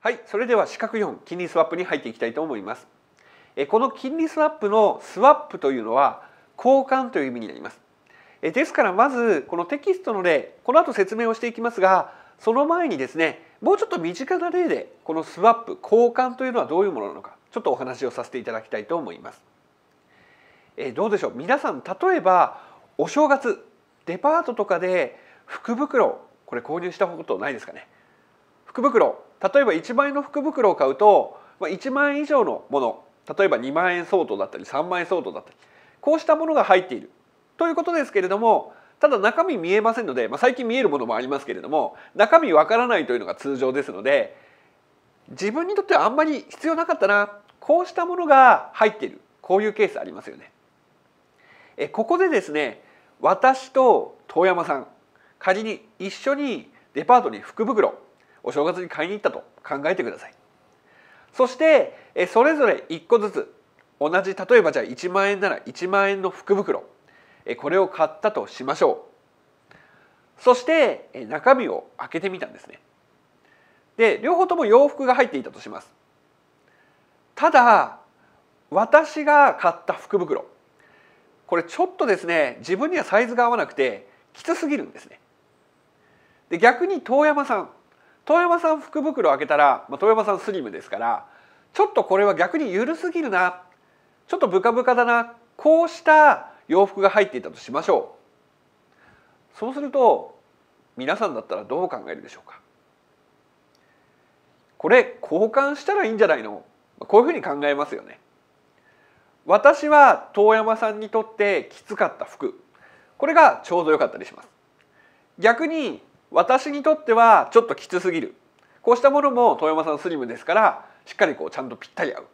はい、それでは四角4金利スワップに入っていきたいと思います。えこの金利スワップのスワップというのは交換という意味になります。えですからまずこのテキストの例この後説明をしていきますがその前にですねもうちょっと身近な例でこのスワップ交換というのはどういうものなのかちょっとお話をさせていただきたいと思います。えどうでしょう皆さん例えばお正月デパートとかで福袋これ購入したことないですかね福袋例えば1万円の福袋を買うと1万円以上のもの例えば2万円相当だったり3万円相当だったりこうしたものが入っているということですけれどもただ中身見えませんので、まあ、最近見えるものもありますけれども中身わからないというのが通常ですので自分にとってはあんまり必要なかったなこうしたものが入っているこういうケースありますよね。えここでですね私と遠山さん仮に一緒にデパートに福袋お正月に買いに行ったと考えてくださいそしてそれぞれ1個ずつ同じ例えばじゃあ1万円なら1万円の福袋これを買ったとしましょうそして中身を開けてみたんですねで両方とも洋服が入っていたとしますただ私が買った福袋これちょっとですね自分にはサイズが合わなくてきつすぎるんですねで逆に遠山さん遠山さん福袋開けたら、まあ、遠山さんスリムですからちょっとこれは逆に緩すぎるなちょっとブカブカだなこうした洋服が入っていたとしましょうそうすると皆さんだったらどう考えるでしょうかこれ交換したらいいんじゃないのこういうふうに考えますよね私は遠山さんにとってきつかった服これがちょうど良かったりします逆に私にとってはちょっときつすぎるこうしたものも遠山さんスリムですからしっかりこうちゃんとぴったり合う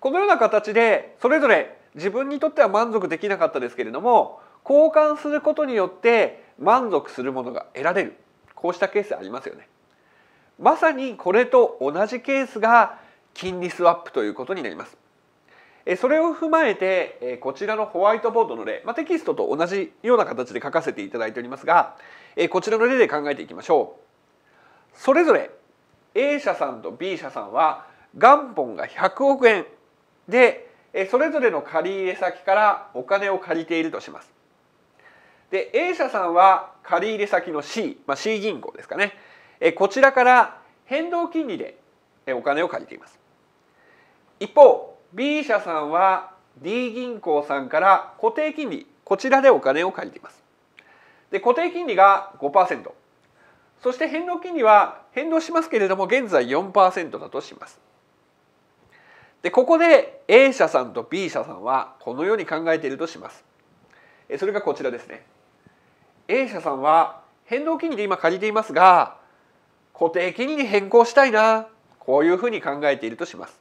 このような形でそれぞれ自分にとっては満足できなかったですけれども交換することによって満足するものが得られるこうしたケースありますよね。まさにこれと同じケースが金利スワップということになります。それを踏まえてこちらのホワイトボードの例、まあ、テキストと同じような形で書かせていただいておりますがえこちらの例で考えていきましょうそれぞれ A 社さんと B 社さんは元本が100億円でそれぞれの借入先からお金を借りているとします。で A 社さんは借入先の C、まあ、C 銀行ですかねこちらから変動金利でお金を借りています。一方 B 社さんは D 銀行さんから固定金利こちらでお金を借りています。で固定金利が5%そして変動金利は変動しますけれども現在4%だとします。でここで A 社さんと B 社さんはこのように考えているとします。それがこちらですね。A 社さんは変動金利で今借りていますが固定金利に変更したいなこういうふうに考えているとします。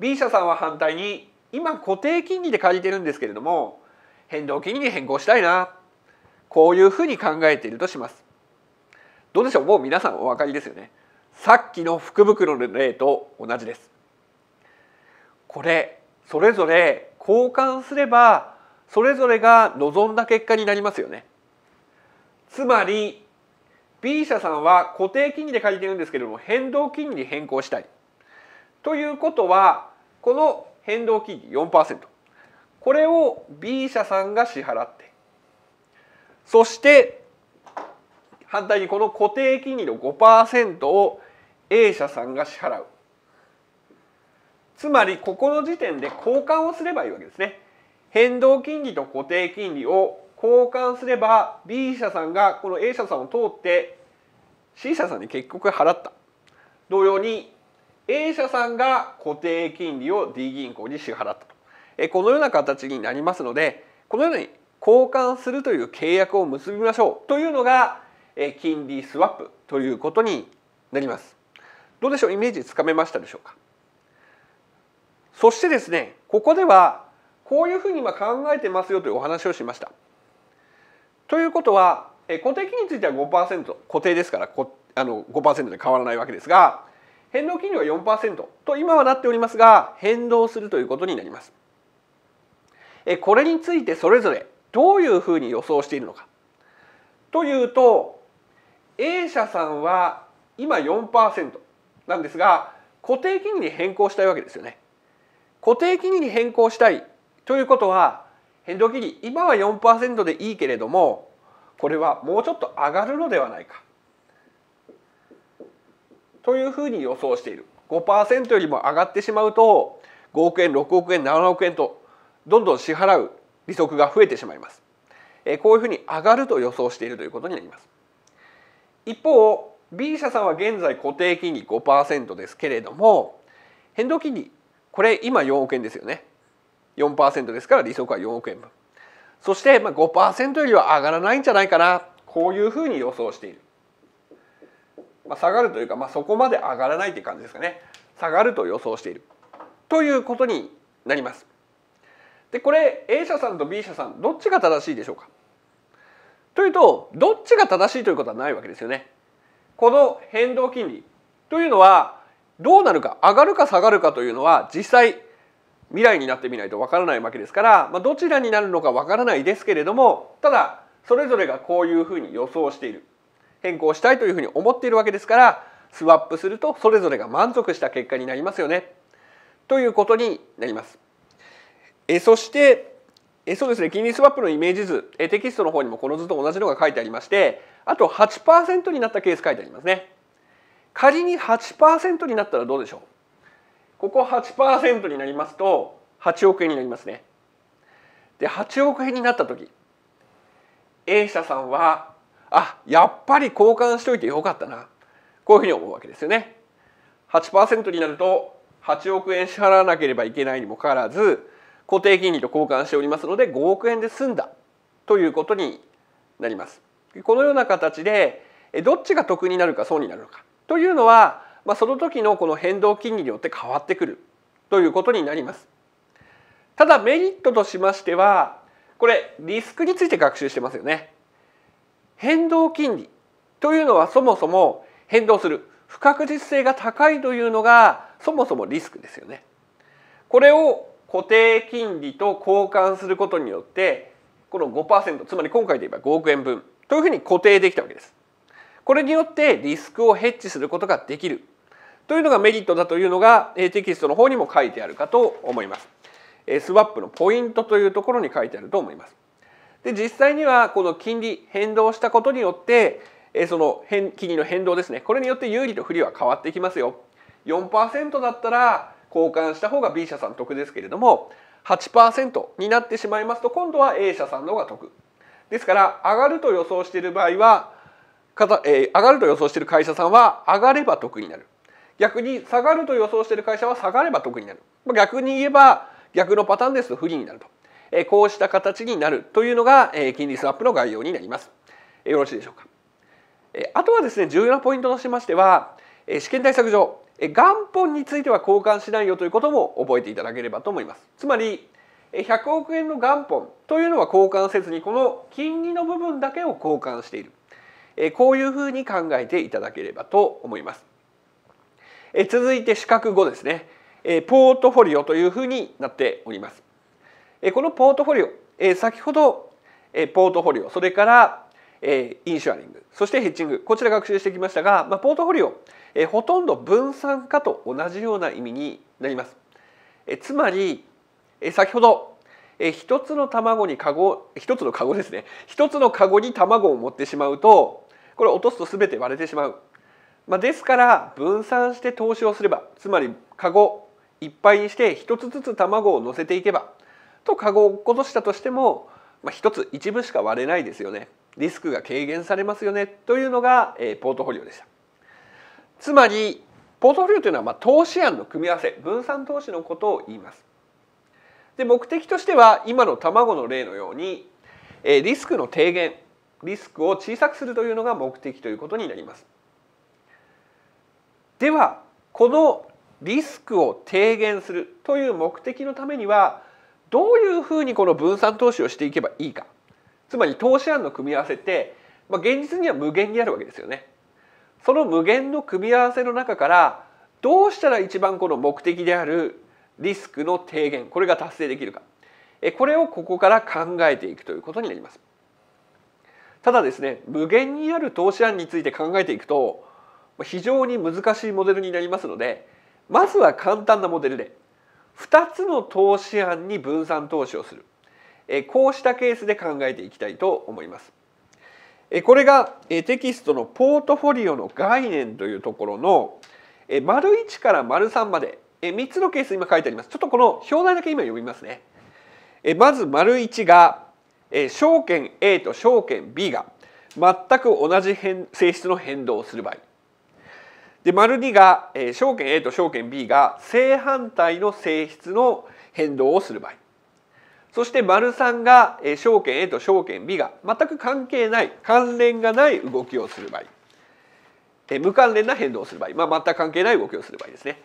B 社さんは反対に今固定金利で借りてるんですけれども変動金利に変更したいなこういうふうに考えているとします。どうでしょうもう皆さんお分かりですよね。さっきの福袋の例と同じです。これそれぞれ交換すればそれぞれが望んだ結果になりますよね。つまり B 社さんは固定金利で借りてるんですけれども変動金利に変更したい。ということはこの変動金利4%これを B 社さんが支払ってそして反対にこの固定金利の5%を A 社さんが支払うつまりここの時点で交換をすればいいわけですね変動金利と固定金利を交換すれば B 社さんがこの A 社さんを通って C 社さんに結局払った同様に A 社さんが固定金利を D 銀行に支払ったとこのような形になりますのでこのように交換するという契約を結びましょうというのが金利スワップということになりますどうでしょうイメージつかめましたでしょうかそしてですねここではこういうふうに今考えてますよというお話をしましたということは固定金については5%固定ですからあの5%で変わらないわけですが変動金利は4%と今はなっておりますが変動するということになりますこれについてそれぞれどういうふうに予想しているのか。というと A 社さんは今4%なんですが固定金利に変更したいわけですよね。固定金利に変更したいということは変動金利今は4%でいいけれどもこれはもうちょっと上がるのではないかというふうに予想している5%よりも上がってしまうと5億円6億円7億円とどんどん支払う利息が増えてしまいますこういうふうに上がると予想しているということになります一方 B 社さんは現在固定金利5%ですけれども変動金利これ今4億円ですよね4%ですから利息は4億円分そしてまあ5%よりは上がらないんじゃないかなこういうふうに予想している、まあ、下がるというか、まあ、そこまで上がらないという感じですかね下がると予想しているということになります。でこれ A 社さんと B 社さんどっちが正しいでしょうかというとどっちが正しいということはないわけですよね。この変動金利というのはどうなるか上がるか下がるかというのは実際未来になってみないとわからないわけですから、まあ、どちらになるのかわからないですけれどもただそれぞれがこういうふうに予想している変更したいというふうに思っているわけですからスワップするとそれぞれが満足した結果になりますよねということになります。えそしてえそうですね金利スワップのイメージ図えテキストの方にもこの図と同じのが書いてありましてあと8%になったケース書いてありますね仮に8%になったらどうでしょうここ8%になりますと8億円になりますねで8億円になった時 A 社さんはあやっぱり交換しといてよかったなこういうふうに思うわけですよね8%になると8億円支払わなければいけないにもかかわらず固定金利と交換しておりますので5億円で済んだということになります。このような形でどっちが得になるか損になるのかというのは、まあ、その時のこの変動金利によって変わってくるということになります。ただメリットとしましてはこれリスクについて学習してますよね。変動金利というのはそもそも変動する不確実性が高いというのがそもそもリスクですよね。これを固定金利と交換することによってこの5%つまり今回で言えば5億円分というふうに固定できたわけです。これによってリスクをヘッジすることができるというのがメリットだというのがテキストの方にも書いてあるかと思います。スワップのポイントというところに書いてあると思います。で実際にはこの金利変動したことによってその金利の変動ですねこれによって有利と不利は変わってきますよ。4%だったら交換した方が B 社さん得ですけれども8%になってしまいますと今度は A 社さんの方が得ですから上がると予想している場合は、え上がると予想している会社さんは上がれば得になる逆に下がると予想している会社は下がれば得になる、ま逆に言えば逆のパターンですと不利になると、えこうした形になるというのが、え金利スワップの概要になります、よろしいでしょうか、えあとはですね重要なポイントとしましては、え試験対策上元本については交換しないよということも覚えていただければと思いますつまり100億円の元本というのは交換せずにこの金利の部分だけを交換しているこういうふうに考えていただければと思います続いて四角5ですねポートフォリオというふうになっておりますこのポートフォリオ先ほどポートフォリオそれからえインシュアリングそしてヘッジングこちら学習してきましたが、まあ、ポートフォリオ、えほとんど分散化と同じような意味になります、えつまり、え先ほど、えー、一つの卵にカゴ一つのカゴですね一つのカゴに卵を持ってしまうとこれ落とすと全て割れてしまう、まあ、ですから分散して投資をすればつまりカゴいっぱいにして一つずつ卵を乗せていけばとカゴを落っことしたとしても、まあ、つ一部しか割れないですよね。リスクが軽減されますよねというのが、えー、ポートフォリオでした。つまりポートフォリオというのは、まあ、投資案の組み合わせ分散投資のことを言います。で目的としては今の卵の例のように、えー、リスクの低減リスクを小さくするというのが目的ということになります。ではこのリスクを低減するという目的のためにはどういうふうにこの分散投資をしていけばいいかつまり投資案の組み合わせって、まあ、現実には無限にあるわけですよね。その無限の組み合わせの中からどうしたら一番この目的であるリスクの低減これが達成できるかこれをここから考えていくということになります。ただですね無限にある投資案について考えていくと非常に難しいモデルになりますのでまずは簡単なモデルで2つの投資案に分散投資をするこうしたケースで考えていきたいと思います。これがテキストのポートフォリオの概念というところの丸一から丸三まで三つのケース今書いてあります。ちょっとこの表題だけ今読みますね。まず丸一が証券 A と証券 B が全く同じ変性質の変動をする場合。で丸2がえ証券 A と証券 B が正反対の性質の変動をする場合。そして丸三が証券 A と証券 B が全く関係ない関連がない動きをする場合無関連な変動をする場合、まあ、全く関係ない動きをする場合ですね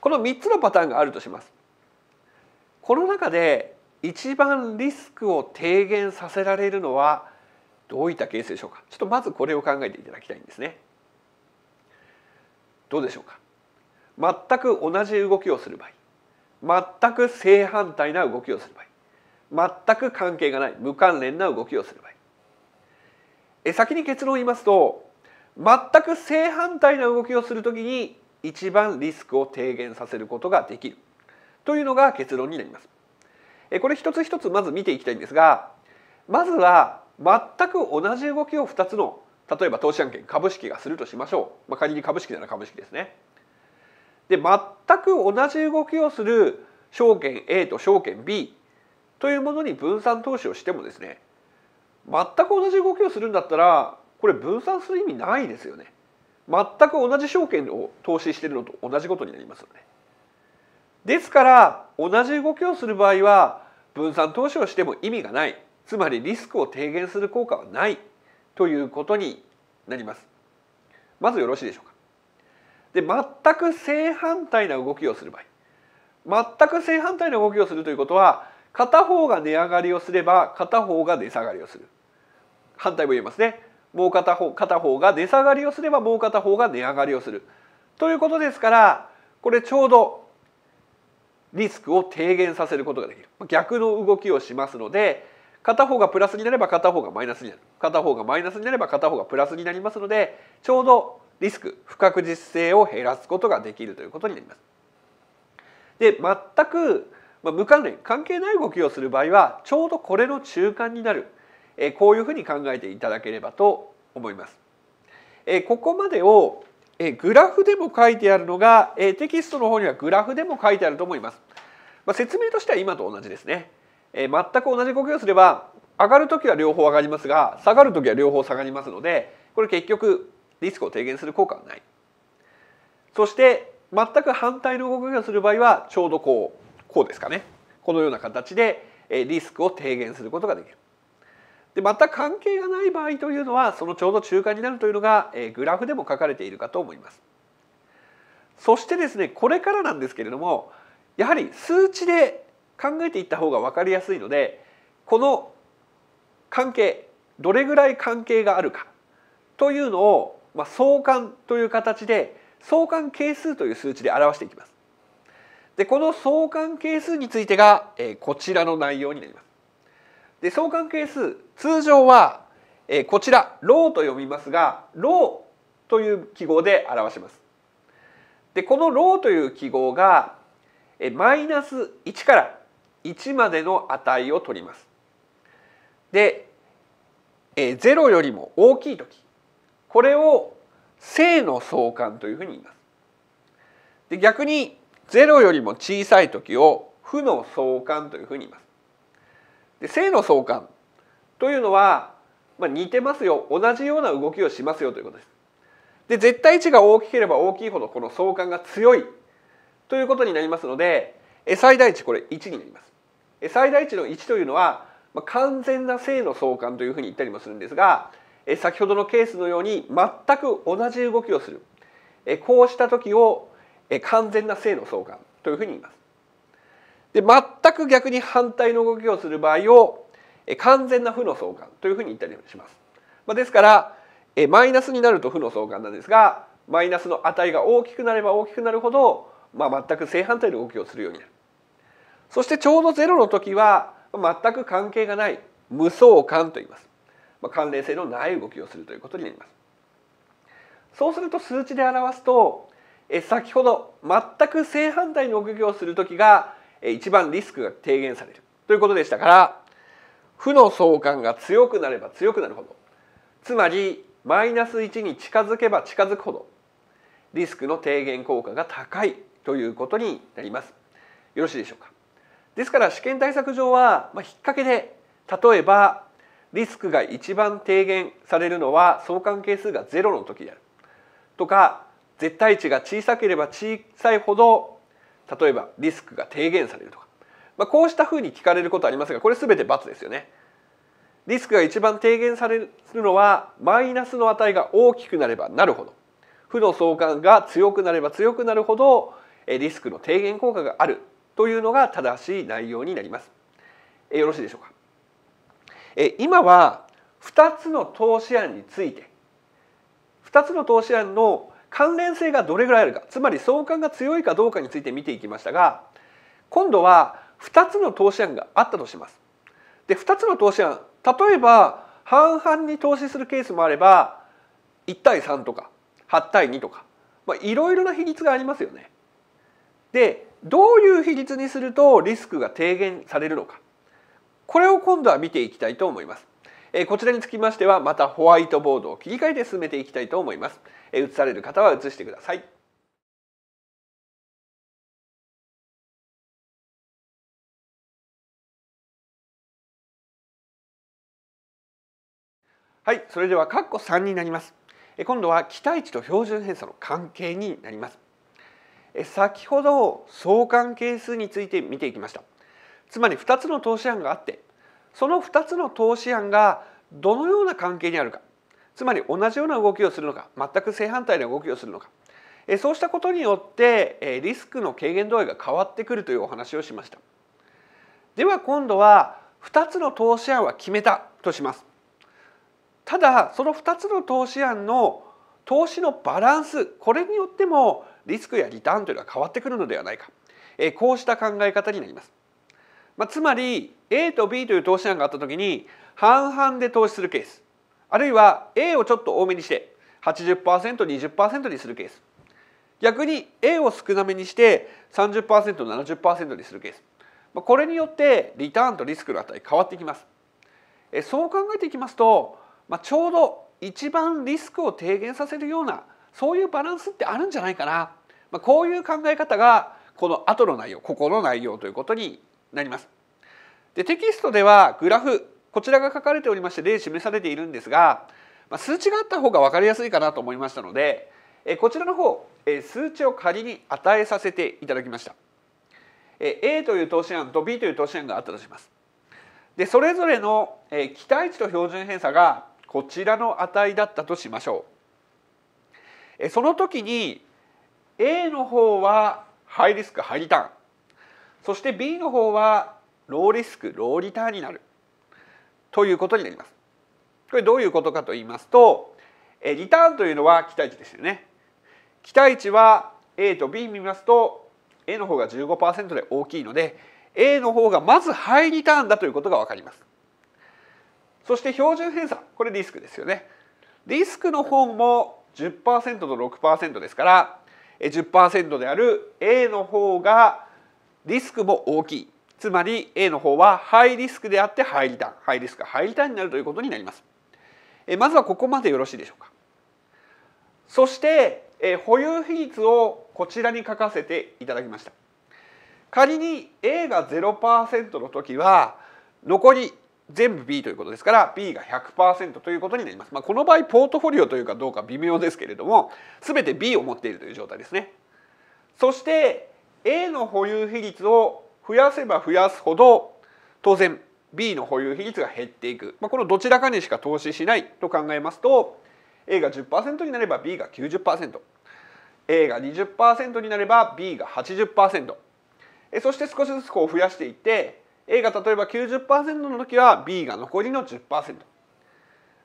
この3つのパターンがあるとします。この中で一番リスクを低減させられるのはどういったケースでしょうかちょっとまずこれを考えていただきたいんですね。どうでしょうか全く同じ動きをする場合全く正反対な動きをする場合全く関係がない無関連な動きをすればいい。え先に結論を言いますと全く正反対な動きをするときに一番リスクを低減させることができるというのが結論になります。えこれ一つ一つまず見ていきたいんですがまずは全く同じ動きを2つの例えば投資案件株式がするとしましょう、まあ、仮に株式なら株式ですね。で全く同じ動きをする証券 A と証券 B というものに分散投資をしてもですね全く同じ動きをするんだったらこれ分散する意味ないですよね。全く同じ証券を投資しているのと同じことになりますよね。ですから同じ動きをする場合は分散投資をしても意味がないつまりリスクを低減する効果はないということになります。まずよろしいでしょうか。で全く正反対な動きをする場合全く正反対な動きをするということは片方が値上がりをすれば片方が値下がりをする反対も言えますねもう片方片方が値下がりをすればもう片方が値上がりをするということですからこれちょうどリスクを低減させることができる逆の動きをしますので片方がプラスになれば片方がマイナスになる片方がマイナスになれば片方がプラスになりますのでちょうどリスク不確実性を減らすことができるということになります。で全くまあ、無関連関係ない動きをする場合はちょうどこれの中間になる、えこういうふうに考えていただければと思います。えここまでを、えグラフでも書いてあるのが、えテキストの方にはグラフでも書いてあると思います。まあ、説明としては今と同じですね。え全く同じ動きをすれば上がる時は両方上がりますが下がる時は両方下がりますのでこれ結局リスクを低減する効果はない。そして全く反対の動きをする場合はちょうどこうこうですかねこのような形でリスクを低減することができる。でまた関係がない場合というのはそのちょうど中間になるというのがグラフでも書かれているかと思います。そしてですねこれからなんですけれどもやはり数値で考えていった方が分かりやすいのでこの関係どれぐらい関係があるかというのを、まあ、相関という形で相関係数という数値で表していきます。でこの相関係数についてが、えー、こちらの内容になります。で相関係数通常は、えー、こちら「ロー」と読みますが「ロー」という記号で表します。でこの「ロー」という記号がマイナス1から1までの値を取ります。で0よりも大きい時これを正の相関というふうに言います。で逆に0よりも小さい時を負の相関というふうに言います。で正の相関というのは、まあ、似てますよ同じような動きをしますよということです。で絶対値が大きければ大きいほどこの相関が強いということになりますので最大値これ1になります。最大値の1というのは、まあ、完全な正の相関というふうに言ったりもするんですが先ほどのケースのように全く同じ動きをするこうした時を完全な性の相関というふうに言います。で全く逆に反対の動きをする場合を完全な負の相関というふうに言ったりします。まあ、ですからマイナスになると負の相関なんですがマイナスの値が大きくなれば大きくなるほど、まあ、全く正反対の動きをするようになる。そしてちょうどゼロの時は全く関係がない無相関と言います。まあ、関連性のない動きをするということになります。そうすると数値で表すと先ほど全く正反対の動きをする時が一番リスクが低減されるということでしたから負の相関が強くなれば強くなるほどつまりマイナス1に近づけば近づくほどリスクの低減効果が高いということになります。よろしいでしょうか。ですから試験対策上は、まあ、引っ掛けで例えばリスクが一番低減されるのは相関係数が0の時であるとか絶対値が小さければ小さいほど例えばリスクが低減されるとか、まあ、こうしたふうに聞かれることありますがこれ全て×ですよね。リスクが一番低減されるのはマイナスの値が大きくなればなるほど負の相関が強くなれば強くなるほどリスクの低減効果があるというのが正しい内容になります。えよろしいでしょうか。え今は2つの投資案について2つの投資案の関連性がどれぐらいあるかつまり相関が強いかどうかについて見ていきましたが今度は2つの投資案があったとします。で2つの投資案例えば半々に投資するケースもあれば1対3とか8対2とかいろいろな比率がありますよね。でどういう比率にするとリスクが低減されるのかこれを今度は見ていきたいと思います。えこちらにつきましてはまたホワイトボードを切り替えて進めていきたいと思います。うつされる方は移してください。はい、それでは括弧3になります。え今度は期待値と標準偏差の関係になります。え先ほど相関係数について見ていきました。つまり2つの投資案があって、その2つの投資案がどのような関係にあるかつまり同じような動きをするのか全く正反対な動きをするのかそうしたことによってリスクの軽減度合いが変わってくるというお話をしましたでは今度は2つの投資案は決めたとしますただその2つの投資案の投資のバランスこれによってもリスクやリターンというのは変わってくるのではないかこうした考え方になります、まあ、つまり A と B という投資案があった時に半々で投資するケースあるいは A をちょっと多めにして 80%20% にするケース逆に A を少なめにして 30%70% にするケースこれによってリターンとリスクの値変わってきますそう考えていきますと、まちょうど一番リスクを低減させるようなそういうバランスってあるんじゃないかな、まこういう考え方がこの後の内容ここの内容ということになります。でテキストではグラフこちらが書かれておりまして例示されているんですが、まあ、数値があった方が分かりやすいかなと思いましたので、えこちらの方、え数値を仮に与えさせていただきました。え A という投資案と B という投資案があったとします。でそれぞれの、え期待値と標準偏差がこちらの値だったとしましょう。えその時に A の方はハイリスクハイリターンそして B の方はローリスクローリターンになるということになります。これどういうことかと言いますと、えリターンというのは期待値ですよね。期待値は A と B 見ますと A の方が15%で大きいので A の方がまずハイリターンだということが分かります。そして標準偏差これリスクですよね。リスクの方も10%と6%ですから10%である A の方がリスクも大きいつまり A の方はハイリスクであってハイリターンハイリスクハイリターンになるということになりますえまずはここまでよろしいでしょうかそしてえ保有比率をこちらに書かせていただきました仮に A が0%の時は残り全部 B ということですから B が100%ということになります、まあ、この場合ポートフォリオというかどうか微妙ですけれども全て B を持っているという状態ですねそして A の保有比率を増やせば増やすほど当然 B の保有比率が減っていく、まあ、このどちらかにしか投資しないと考えますと A が10%になれば B が 90%A が20%になれば B が80%そして少しずつこう増やしていって A が例えば90%の時は B が残りの10%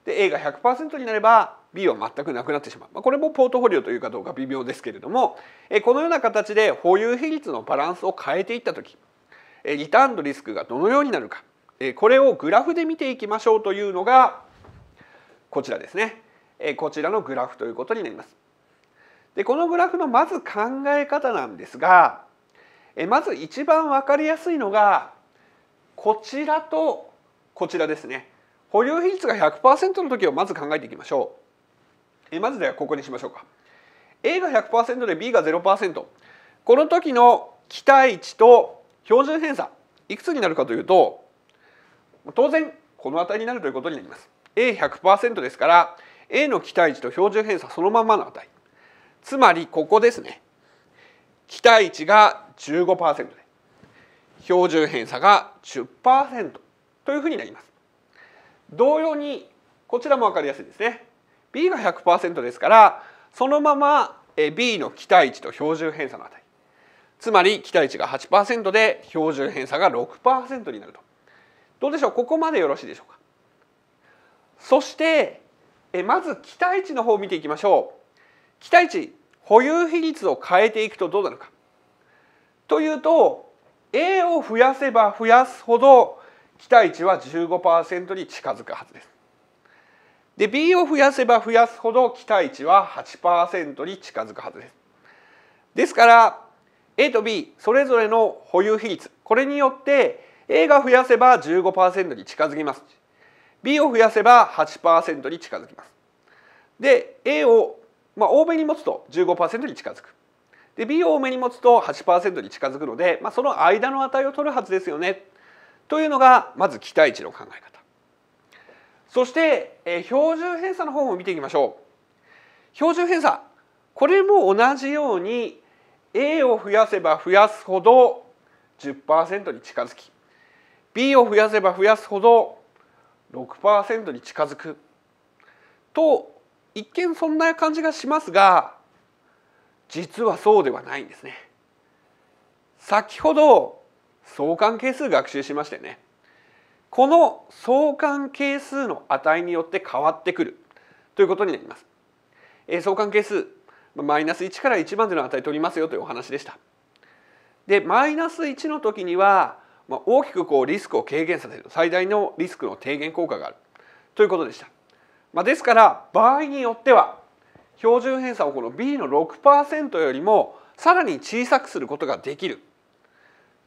で A が100%になれば B は全くなくなってしまう、まあ、これもポートフォリオというかどうか微妙ですけれどもこのような形で保有比率のバランスを変えていった時リターンのリスクがどのようになるかこれをグラフで見ていきましょうというのがこちらですねこちらのグラフということになります。でこのグラフのまず考え方なんですがまず一番分かりやすいのがこちらとこちらですね保有比率が100%の時をまず考えていきましょうまずではここにしましょうか A が100%で B が0%この時の期待値と標準偏差いくつになるかというと当然この値になるということになります。A100% ですから A の期待値と標準偏差そのままの値つまりここですね期待値が15%で標準偏差が10%というふうになります同様にこちらも分かりやすいですね B が100%ですからそのまま B の期待値と標準偏差の値つまり期待値が8%で標準偏差が6%になるとどうでしょうここまでよろしいでしょうかそしてえまず期待値の方を見ていきましょう期待値保有比率を変えていくとどうなるかというと A を増やせば増やすほど期待値は15%に近づくはずですで B を増やせば増やすほど期待値は8%に近づくはずですですから A と B それぞれの保有比率これによって A が増やせば15%に近づきます B を増やせば8%に近づきますで A を、まあ、多めに持つと15%に近づくで B を多めに持つと8%に近づくので、まあ、その間の値を取るはずですよねというのがまず期待値の考え方そして、えー、標準偏差の方も見ていきましょう標準偏差これも同じように A を増やせば増やすほど10%に近づき B を増やせば増やすほど6%に近づくと一見そんな感じがしますが実はそうではないんですね。先ほど相関係数学習しましたよね。この相関係数の値によって変わってくるということになります。え相関係数マイナス1から1までの値取りますよというお話でした。でマイナス1の時には、まあ、大きくこうリスクを軽減させる最大のリスクの低減効果があるということでした。まあ、ですから場合によっては標準偏差をこの B の6%よりもさらに小さくすることができる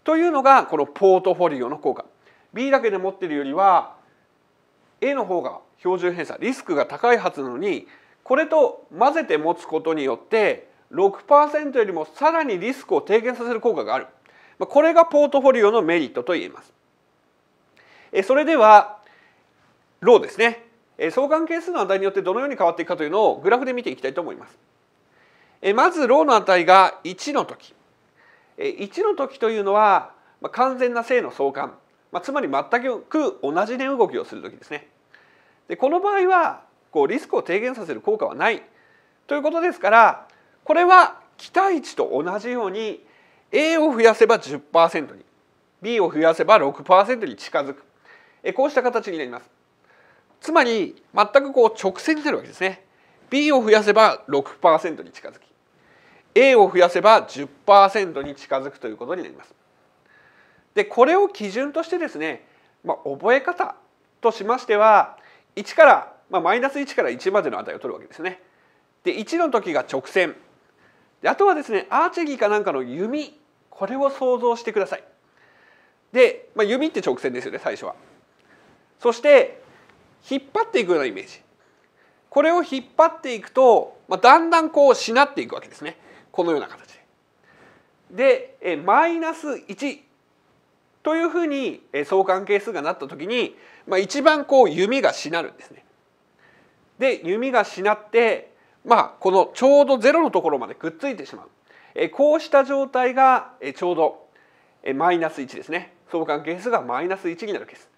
というのがこのポートフォリオの効果 B だけで持ってるよりは A の方が標準偏差リスクが高いはずなのにこれと混ぜて持つことによって6%よりもさらにリスクを低減させる効果があるこれがポートフォリオのメリットと言えますそれではローですね相関係数の値によってどのように変わっていくかというのをグラフで見ていきたいと思いますまずローの値が1の時1の時というのは完全な正の相関つまり全く同じ値動きをする時ですねでこの場合はこうリスクを低減させる効果はないということですからこれは期待値と同じように A を増やせば10%に B を増やせば6%に近づくえこうした形になります。つまり全くこう直線になるわけですね。B を増やせば6%に近づき A を増やせば10%に近づくということになります。でこれを基準としてですね、まあ、覚え方としましては1からまあ、マイナス1から1までの値を取るわけですね。で1の時が直線であとはですねアーチェリーかなんかの弓これを想像してください。で、まあ、弓って直線ですよね最初は。そして引っ張っていくようなイメージ。これを引っ張っていくと、まあ、だんだんこうしなっていくわけですねこのような形で。でマイナス1というふうに相関係数がなった時に、まあ、一番こう弓がしなるんですね。で弓がしなってまあこのちょうどゼロのところまでくっついてしまう、えこうした状態が、えちょうど、えマイナス1ですね相関係数がマイナス1になるケース、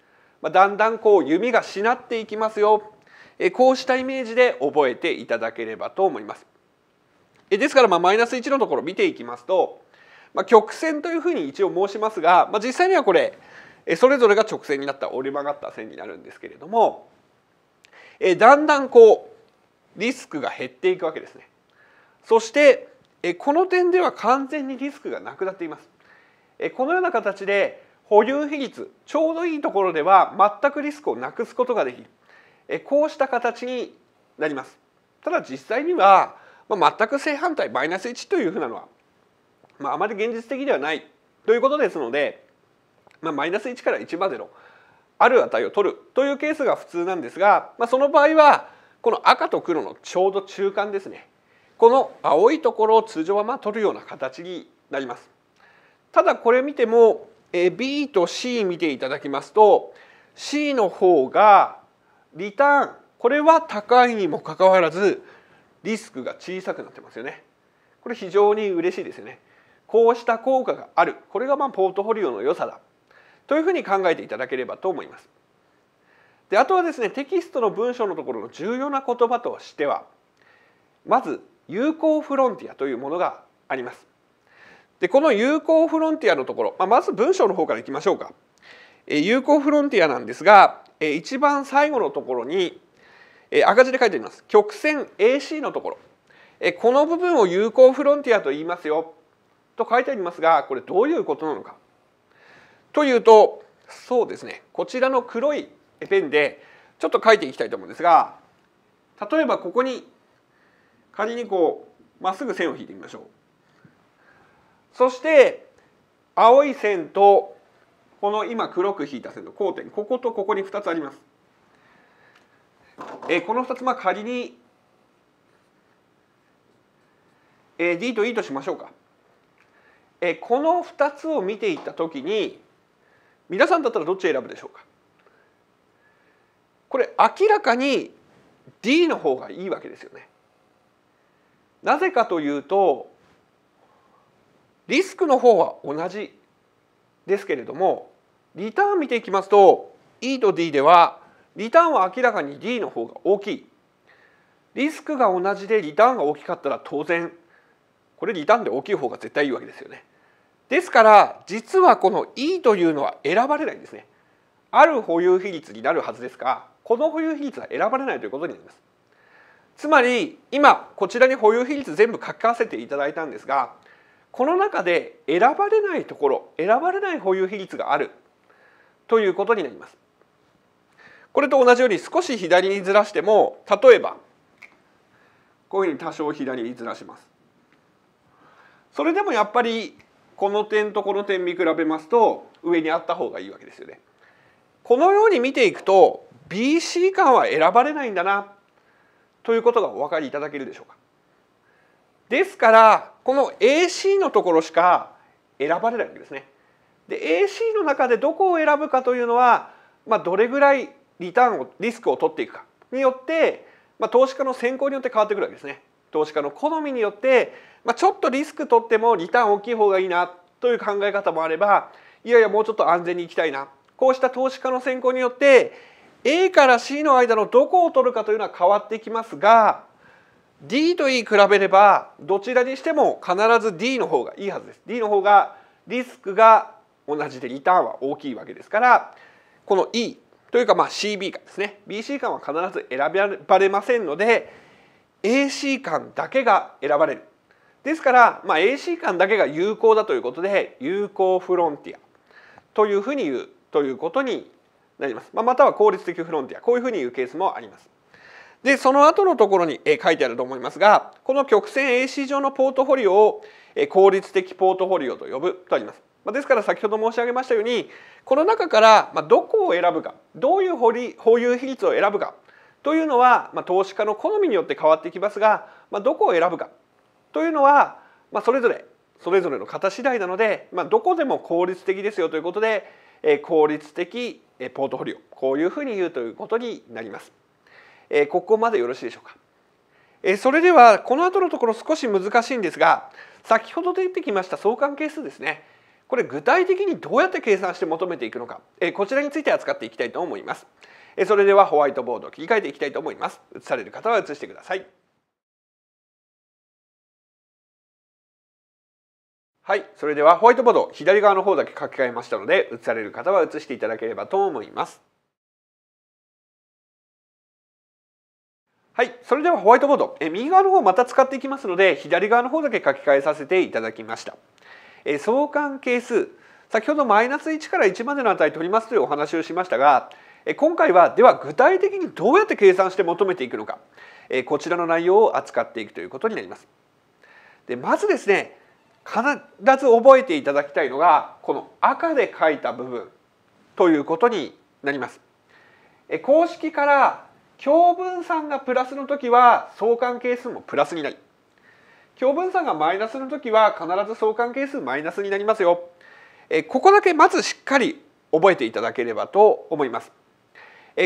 まあ、だんだんこう弓がしなっていきますよ、えこうしたイメージで覚えていただければと思います。えですからまあマイナス1のところ見ていきますと、まあ、曲線というふうに一応申しますが、まあ、実際にはこれそれぞれが直線になった折り曲がった線になるんですけれどもえだんだんこうリスクが減っていくわけですね。そしてえこの点では完全にリスクがなくなっています。えこのような形で保有比率ちょうどいいところでは全くリスクをなくすことができるえこうした形になります。ただ実際には、まあ、全く正反対マイナス1というふうなのは、まあ、あまり現実的ではないということですので、まあ、マイナス1から1までのある値を取るというケースが普通なんですが、まあ、その場合はこの赤と黒のちょうど中間ですねこの青いところを通常はま取るような形になります。ただこれ見ても B と C 見ていただきますと C の方がリターンこれは高いにもかかわらずリスクが小さくなってますよね。これ非常に嬉しいですよね。こうした効果があるこれがまあポートフォリオの良さだというふうに考えていただければと思います。であとはですねテキストの文章のところの重要な言葉としてはまず有効フロンティアというものがあります。でこの有効フロンティアのところ、まあ、まず文章の方からいきましょうか。え有効フロンティアなんですが、え一番最後のところに、え赤字で書いてあります曲線 AC のところ、えこの部分を有効フロンティアと言いますよと書いてありますがこれどういうことなのかというとそうですねこちらの黒いペンでちょっと書いていきたいと思うんですが例えばここに仮にこうまっすぐ線を引いてみましょう。そして青い線とこの今黒く引いた線の交点こことここに2つあります。えこの2つまあ仮に、え D と E としましょうか。えこの2つを見ていった時に皆さんだったらどっち選ぶでしょうかこれ明らかに D の方がいいわけですよね。なぜかというとリスクの方は同じですけれどもリターン見ていきますと E と D ではリターンは明らかに D の方が大きいリスクが同じでリターンが大きかったら当然これリターンで大きい方が絶対いいわけですよね。ですから実はこの E というのは選ばれないんですね。ある保有比率になるはずですがこの保有比率は選ばれないということになります。つまり今こちらに保有比率全部書き換せていただいたんですがこの中で選ばれないところ選ばれない保有比率があるということになります。これと同じように少し左にずらしても例えばこういうふうに多少左にずらします。それでもやっぱりこの点とこの点見比べますと上にあった方がいいわけですよね。このように見ていくと BC 間は選ばれないんだなということがお分かりいただけるでしょうか。ですからこの AC のところしか選ばれないわけですね。で AC の中でどこを選ぶかというのは、まあ、どれぐらいリターンをリスクを取っていくかによって、まあ、投資家の選考によって変わってくるわけですね。投資家の好みによってまあ、ちょっとリスク取ってもリターン大きい方がいいなという考え方もあればいやいやもうちょっと安全にいきたいなこうした投資家の選考によって A から C の間のどこを取るかというのは変わってきますが D と E 比べればどちらにしても必ず D の方がいいはずです。D の方がリスクが同じでリターンは大きいわけですからこの E というかまあ CB 間ですね BC 間は必ず選ばれませんので AC 間だけが選ばれるですから、まあ、AC 間だけが有効だということで有効フロンティアというふうに言うということになります、まあ、または効率的フロンティアこういうふうに言うケースもあります。でその後のところに書いてあると思いますがこの曲線 AC 上のポートフォリオを効率的ポートフォリオと呼ぶとあります。ですから先ほど申し上げましたようにこの中からどこを選ぶかどういう保有比率を選ぶかというのは投資家の好みによって変わってきますがどこを選ぶかというのは、まあ、それぞれそれぞれの方次第なので、まあ、どこでも効率的ですよということで、え効率的ポートフォリオこういうふうに言うということになります。えここまでよろしいでしょうか。えそれではこの後のところ少し難しいんですが先ほど出てきました相関係数ですねこれ具体的にどうやって計算して求めていくのか、えこちらについて扱っていきたいと思います。えそれではホワイトボードを切り替えていきたいと思います。映される方は映してください。はい、それではホワイトボード左側の方だけ書き換えましたので、写される方は写していただければと思います。はい、それではホワイトボード、え右側の方また使っていきますので、左側の方だけ書き換えさせていただきました。え相関係数、先ほどマイナス1から1までの値取りますというお話をしましたが、え今回はでは具体的にどうやって計算して求めていくのか、えこちらの内容を扱っていくということになります。でまずですね必ず覚えていただきたいのがこの赤で書いた部分ということになります。公式から共分散がプラスの時は相関係数もプラスになり共分散がマイナスの時は必ず相関係数マイナスになりますよ。ここだけまずしっかり覚えていただければと思います。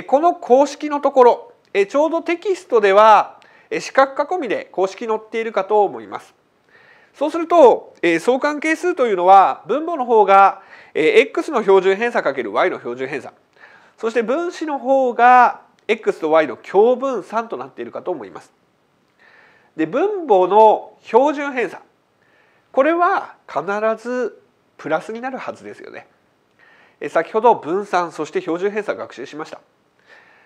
この公式のところちょうどテキストでは四角囲みで公式載っているかと思います。そうすると、えー、相関係数というのは分母の方が、えー、x の標準偏差かけ ×y の標準偏差そして分子の方が x と y の共分散となっているかと思います。で分母の標準偏差これは必ずプラスになるはずですよね。え先ほど分散そして標準偏差学習しました。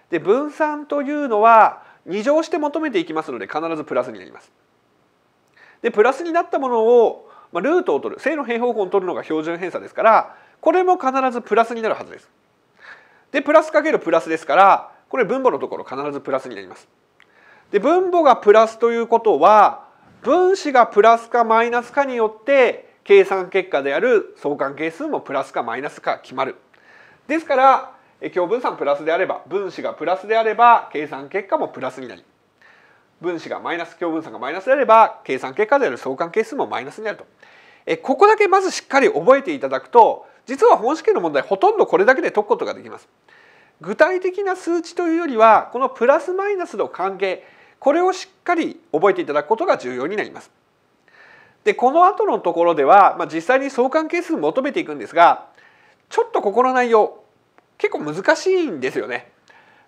で分散というのは二乗して求めていきますので必ずプラスになります。でプラスになったものを、まあ、ルートを取る正の平方根を取るのが標準偏差ですからこれも必ずプラスになるはずです。でプラスかけるプラスですからこれ分母のところ必ずプラスになります。で分母がプラスということは分子がプラスかマイナスかによって計算結果である相関係数もプラスかマイナスか決まる。ですから共分散プラスであれば分子がプラスであれば計算結果もプラスになり分子がマイナス共分散がマイナスであれば計算結果である相関係数もマイナスになると。えここだけまずしっかり覚えていただくと実は本試験の問題ほとんどこれだけで解くことができます。具体的な数値というよりはこのプラスマイナスの関係これをしっかり覚えていただくことが重要になります。でこの後のところでは、まあ、実際に相関係数求めていくんですがちょっとここの内容結構難しいんですよね。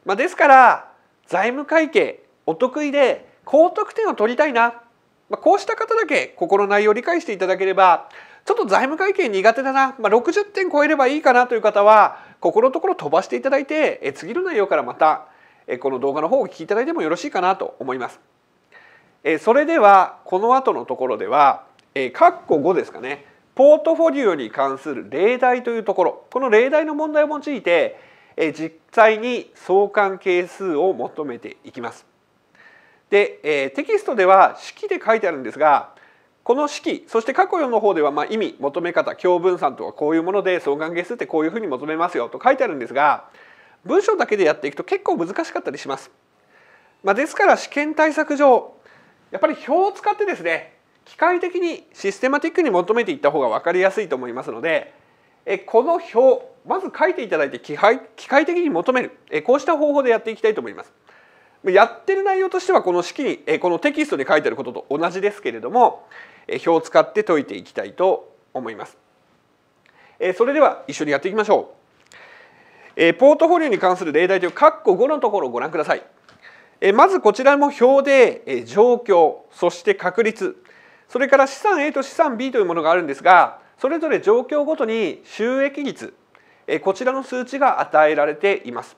まあ、ですから財務会計お得意で高得点を取りたいな、まあ、こうした方だけ心の内容を理解していただければちょっと財務会計苦手だな、まあ、60点超えればいいかなという方はここのところ飛ばしていただいてえ次の内容からまたえこの動画の方をお聞きいただいてもよろしいかなと思います。えそれではこの後のところではえ括弧5ですかねポートフォリオに関する例題というところこの例題の問題を用いて実際に相関係数を求めていきます。で、えー、テキストでは式で書いてあるんですがこの式そして過去4の方ではま意味求め方共分散とはこういうもので相関係数ってこういうふうに求めますよと書いてあるんですが文章だけでやっていくと結構難しかったりします。まあ、ですから試験対策上やっぱり表を使ってですね機械的にシステマティックに求めていった方が分かりやすいと思いますのでえこの表まず書いていただいて機械機械的に求めるえこうした方法でやっていきたいと思います。やってる内容としてはこの式に、えこのテキストに書いてあることと同じですけれども、え表を使って解いていきたいと思います。えそれでは一緒にやっていきましょう。えポートフォリオに関する例題という括弧5のところをご覧ください。えまずこちらも表で、え状況そして確率それから資産 A と資産 B というものがあるんですがそれぞれ状況ごとに収益率こちらの数値が与えられています。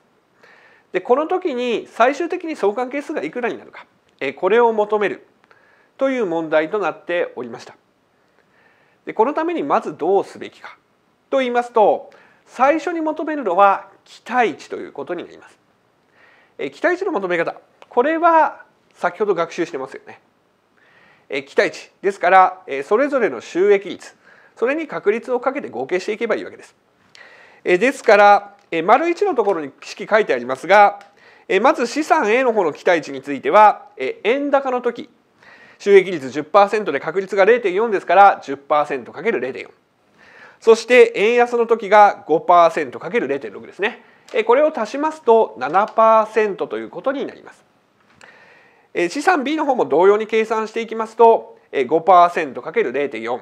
でこの時に最終的に相関係数がいくらになるかこれを求めるという問題となっておりました。でこのためにまずどうすべきかと言いますと最初に求めるのは期待値ということになります。え期待値の求め方これは先ほど学習してますよね。え期待値ですからえそれぞれの収益率それに確率をかけて合計していけばいいわけです。えですからえ丸一のところに式書いてありますが、えまず資産 A の方の期待値については、え円高の時収益率10%で確率が0.4ですから 10%×0.4 そして円安の時が 5%×0.6 ですねこれを足しますと7%ということになります資産 B の方も同様に計算していきますと 5%×0.4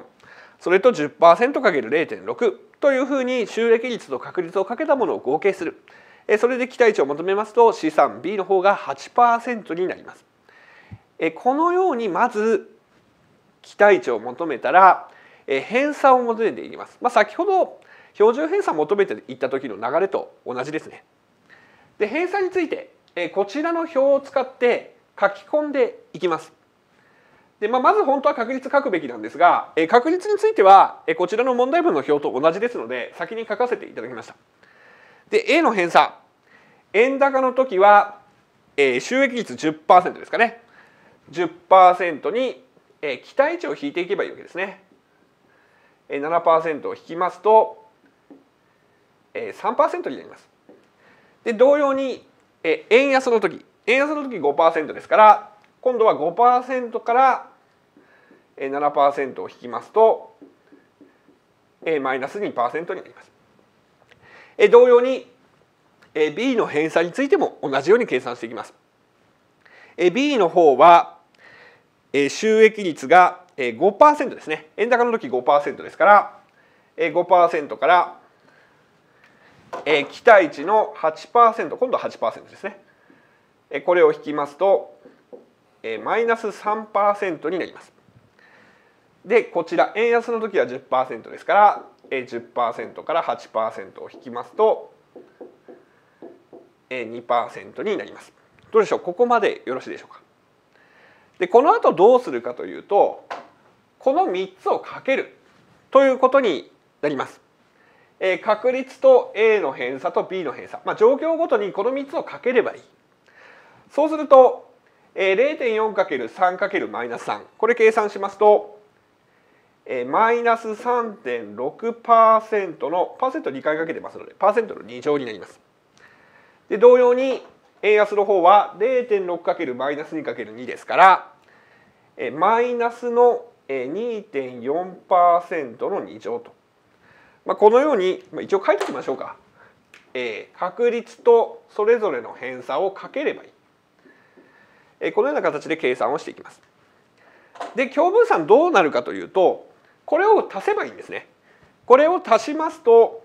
それと 10%×0.6 というふうに収益率と確率をかけたものを合計するそれで期待値を求めますと資産 B の方が8%になりますこのようにまず期待値を求めたら偏差を求めていきます、まあ、先ほど標準偏差を求めていった時の流れと同じですねで偏差についてこちらの表を使って書き込んでいきますで、まあ、まず本当は確率書くべきなんですが、え確率については、えこちらの問題文の表と同じですので先に書かせていただきました。で A の偏差円高の時は、え収益率10%ですかね10%に、え期待値を引いていけばいいわけですね。え7%を引きますと、え3%になります。で同様に、え円安の時円安の時5%ですから今度は5%から7%を引きますとマイナス2%になります。同様に B の偏差についても同じように計算していきます。B の方は収益率が5%ですね円高の時5%ですから5%から期待値の8%今度は8%ですねこれを引きますとえー、マイナス3%になりますでこちら円安の時は10%ですから、えー、10%から8%を引きますと、えー、2%になりますどうでしょうここまでよろしいでしょうかでこの後どうするかというとこの3つをかけるということになります。えー、確率と A の偏差と B の偏差、まあ、状況ごとにこの3つをかければいい。そうするとえー、0.4×3× マイナス3これ計算しますと、えマイナス3.6%のパーセント2回かけてますのでパーセントの2乗になります。で同様に円安の方は 0.6× マイナス 2×2 ですからえマイナスの2.4%の2乗と、まあ、このように、まあ、一応書いておきましょうか、えー、確率とそれぞれの偏差をかければいいこのような形で計算をしていきます。で共分散どうなるかというとこれを足せばいいんですね。これを足しますと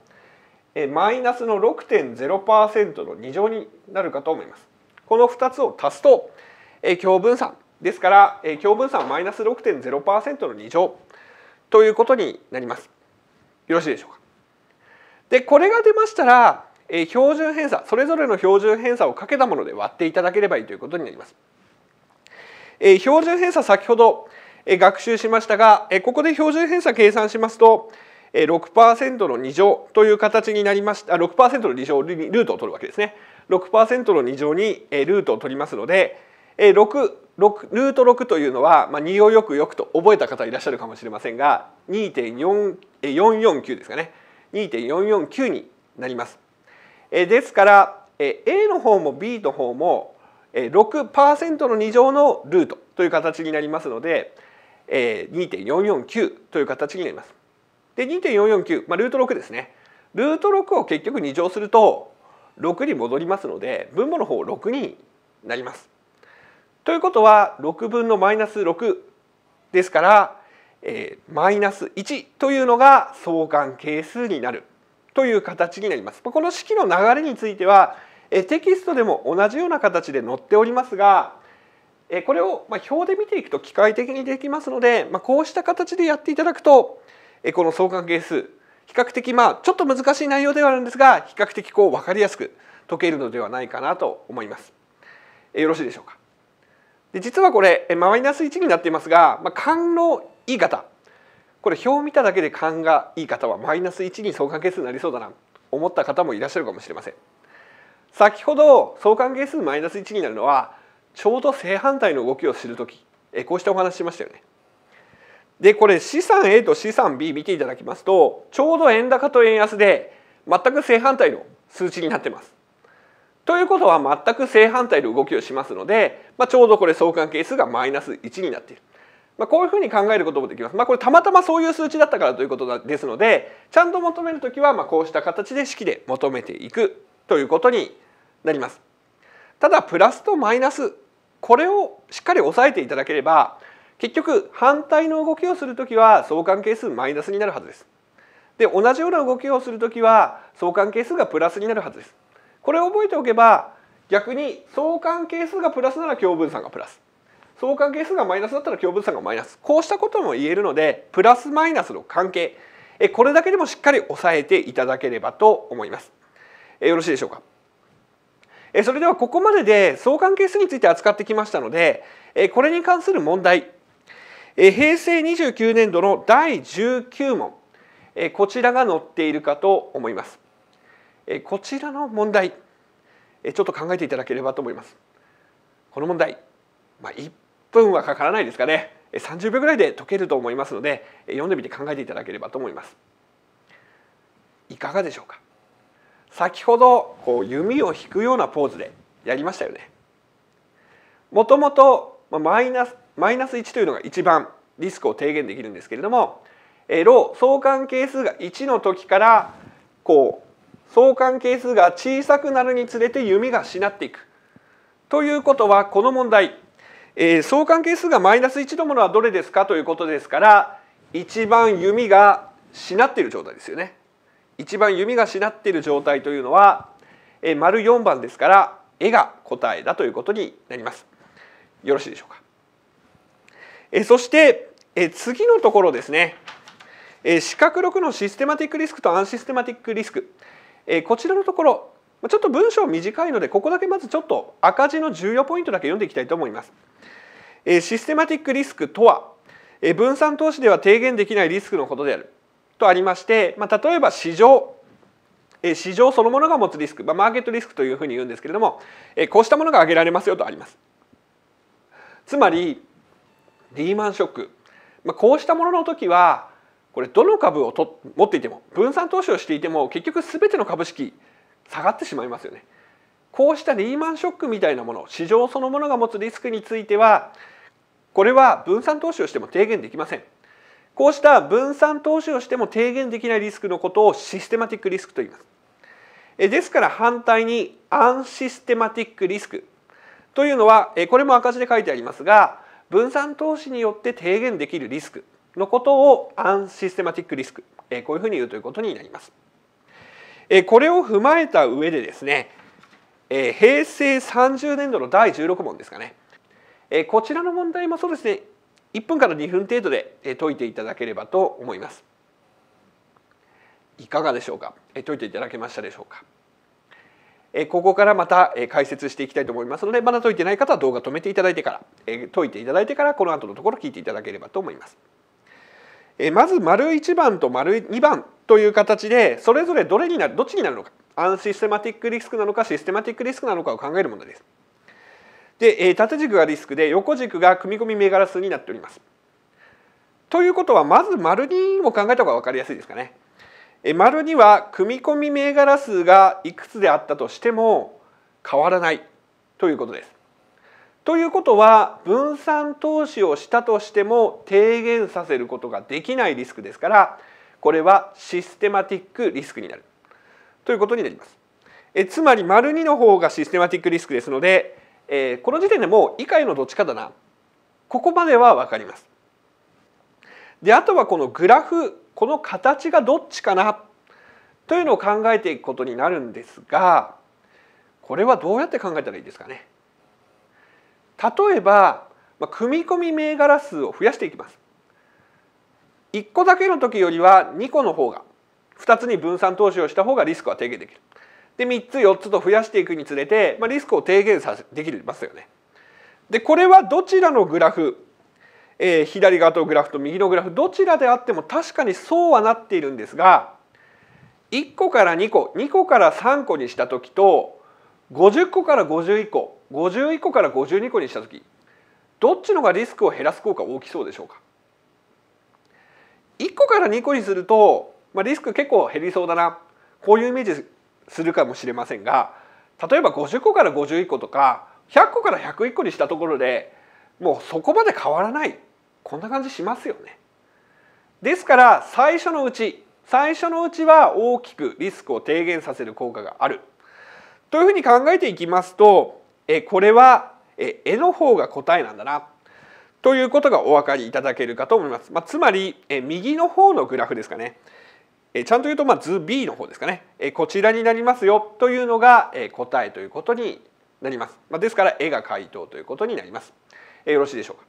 マイナスの6.0%の2乗になるかと思います。この2つを足すと共分散ですから共分散マイナス6.0%の2乗ということになります。よろしいでしょうか。でこれが出ましたら標準偏差それぞれの標準偏差をかけたもので割っていただければいいということになります。え標準偏差先ほど、え学習しましたが、えここで標準偏差計算しますと、え6%の2乗という形になりました6%の2乗ルートを取るわけですね6%の2乗に、えルートを取りますので、え 6, ルート6というのは、まあ、2をよくよくと覚えた方いらっしゃるかもしれませんが2.449ですかね2.449になります。えですから、え A の方も B の方も6%の2乗のルートという形になりますので2.449という形になります。で2.449、まあ、ルート6ですね。ルート6を結局2乗すると6に戻りますので分母の方6になります。ということは6分のマイナス6ですから、えマイナス1というのが相関係数になるという形になります。この式の流れについてはえテキストでも同じような形で載っておりますがえこれをま表で見ていくと機械的にできますので、まこうした形でやっていただくとえこの相関係数比較的まあちょっと難しい内容ではあるんですが比較的こう分かりやすく解けるのではないかなと思います。えよろしいでしょうか。で実はこれマイナス1になっていますが、まあ、勘のいい方これ表を見ただけで勘がいい方はマイナス1に相関係数になりそうだなと思った方もいらっしゃるかもしれません。先ほど相関係数マイナス1になるのはちょうど正反対の動きをする時こうしてお話しましたよね。でこれ資産 A と資産 B 見ていただきますとちょうど円高と円安で全く正反対の数値になってます。ということは全く正反対の動きをしますので、まあ、ちょうどこれ相関係数がマイナス1になっている。まあ、こういうふうに考えることもできます。まあ、これたまたまそういう数値だったからということですのでちゃんと求める時はまこうした形で式で求めていくということになりますただプラスとマイナスこれをしっかり押さえていただければ結局反対の動きをする時は相関係数マイナスになるはずですで同じような動きをする時は相関係数がプラスになるはずですこれを覚えておけば逆に相関係数がプラスなら共分散がプラス相関係数がマイナスだったら共分散がマイナスこうしたことも言えるのでプラスマイナスの関係これだけでもしっかり押さえていただければと思いますよろしいでしょうかえそれではここまでで相関係数について扱ってきましたので、えこれに関する問題、え平成29年度の第19問、えこちらが載っているかと思います。えこちらの問題、えちょっと考えていただければと思います。この問題、まあ、1分はかからないですかね。30秒ぐらいで解けると思いますので読んでみて考えていただければと思います。いかがでしょうか先ほどこう弓を引くようなポーズでやりましたよね。もともとマイナスマイナス1というのが一番リスクを低減できるんですけれども、えー、ロー相関係数が1の時からこう相関係数が小さくなるにつれて弓がしなっていく。ということはこの問題、えー、相関係数がマイナス1のものはどれですかということですから一番弓がしなっている状態ですよね。一番弓がしなっている状態というのは、えー、丸4番ですから絵が答えだということになります。よろしいでしょうか。えそして、え次のところですね、え四角6のシステマティックリスクとアンシステマティックリスク、えこちらのところちょっと文章短いのでここだけまずちょっと赤字の重要ポイントだけ読んでいきたいと思います。えシステマティックリスクとは、え分散投資では低減できないリスクのことである。とありまして、まあ、例えば市場市場そのものが持つリスク、まあ、マーケットリスクというふうに言うんですけれどもこうしたものが挙げられますよとあります。つまりリーマンショック、まあ、こうしたものの時はこれどの株をと持っていても分散投資をしていても結局全ての株式下がってしまいますよね。こうしたリーマンショックみたいなもの市場そのものが持つリスクについてはこれは分散投資をしても低減できません。こうした分散投資をしても低減できないリスクのことをシステマティックリスクと言います。ですから反対にアンシステマティックリスクというのはこれも赤字で書いてありますが分散投資によって低減できるリスクのことをアンシステマティックリスクこういうふうに言うということになります。これを踏まえた上でですね平成30年度の第16問ですかねこちらの問題もそうですね1分から2分程度で解いていただければと思います。いかがでしょうか解いていただけましたでしょうかここからまた解説していきたいと思いますのでまだ解いてない方は動画止めていただいてから解いていただいてからこの後のところ聞いていただければと思います。まず丸1番と丸2番という形でそれぞれどれになるどっちになるのかアンシステマティックリスクなのかシステマティックリスクなのかを考えるものです。で、え縦軸がリスクで横軸が組み込み銘柄数になっております。ということはまず丸2を考えた方が分かりやすいですかね。え丸2は組み込み銘柄数がいくつであったとしても変わらないということです。ということは分散投資をしたとしても低減させることができないリスクですからこれはシステマティックリスクになるということになります。えつまり丸2の方がシステマティックリスクですのでえー、この時点でもう以下のどっちかだなここまでは分かります。であとはこのグラフこの形がどっちかなというのを考えていくことになるんですがこれはどうやって考えたらいいですかね例えば、まあ、組み込み銘柄数を増やしていきます。1個だけの時よりは2個の方が2つに分散投資をした方がリスクは低減できる。で3つ4つと増やしていくにつれて、まあ、リスクを低減させできますよね。でこれはどちらのグラフ、えー、左側とグラフと右のグラフどちらであっても確かにそうはなっているんですが1個から2個2個から3個にした時と50個から51個51個から52個にした時どっちのがリスクを減らす効果大きそうでしょうか1個から2個にすると、まあ、リスク結構減りそうだなこういうイメージするかもしれませんが例えば50個から51個とか100個から101個にしたところでもうそこまで変わらないこんな感じしますよね。ですから最初のうち最初のうちは大きくリスクを低減させる効果があるというふうに考えていきますとえこれはえ絵の方が答えなんだなということがお分かりいただけるかと思います。まあ、つまりえ右の方のグラフですかね。えちゃんと言うと、まあ図 B の方ですかね、えこちらになりますよというのが、え答えということになります。まですから、絵が回答ということになります。えよろしいでしょうか。